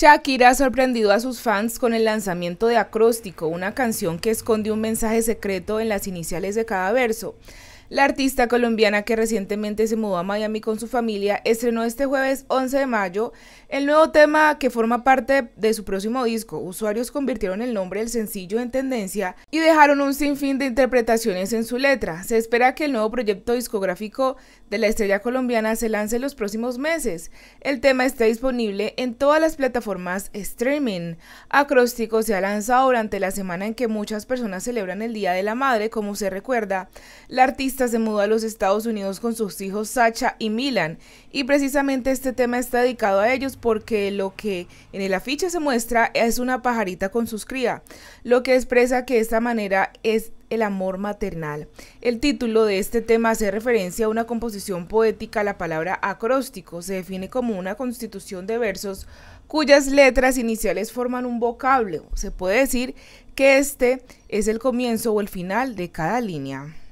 Shakira ha sorprendido a sus fans con el lanzamiento de Acróstico, una canción que esconde un mensaje secreto en las iniciales de cada verso. La artista colombiana que recientemente se mudó a Miami con su familia estrenó este jueves 11 de mayo el nuevo tema que forma parte de su próximo disco. Usuarios convirtieron el nombre del sencillo en tendencia y dejaron un sinfín de interpretaciones en su letra. Se espera que el nuevo proyecto discográfico de la estrella colombiana se lance en los próximos meses. El tema está disponible en todas las plataformas streaming. Acróstico se ha lanzado durante la semana en que muchas personas celebran el Día de la Madre, como se recuerda. La artista se mudó a los Estados Unidos con sus hijos Sacha y Milan, y precisamente este tema está dedicado a ellos porque lo que en el afiche se muestra es una pajarita con sus crías, lo que expresa que esta manera es el amor maternal. El título de este tema hace referencia a una composición poética, la palabra acróstico se define como una constitución de versos cuyas letras iniciales forman un vocablo. Se puede decir que este es el comienzo o el final de cada línea.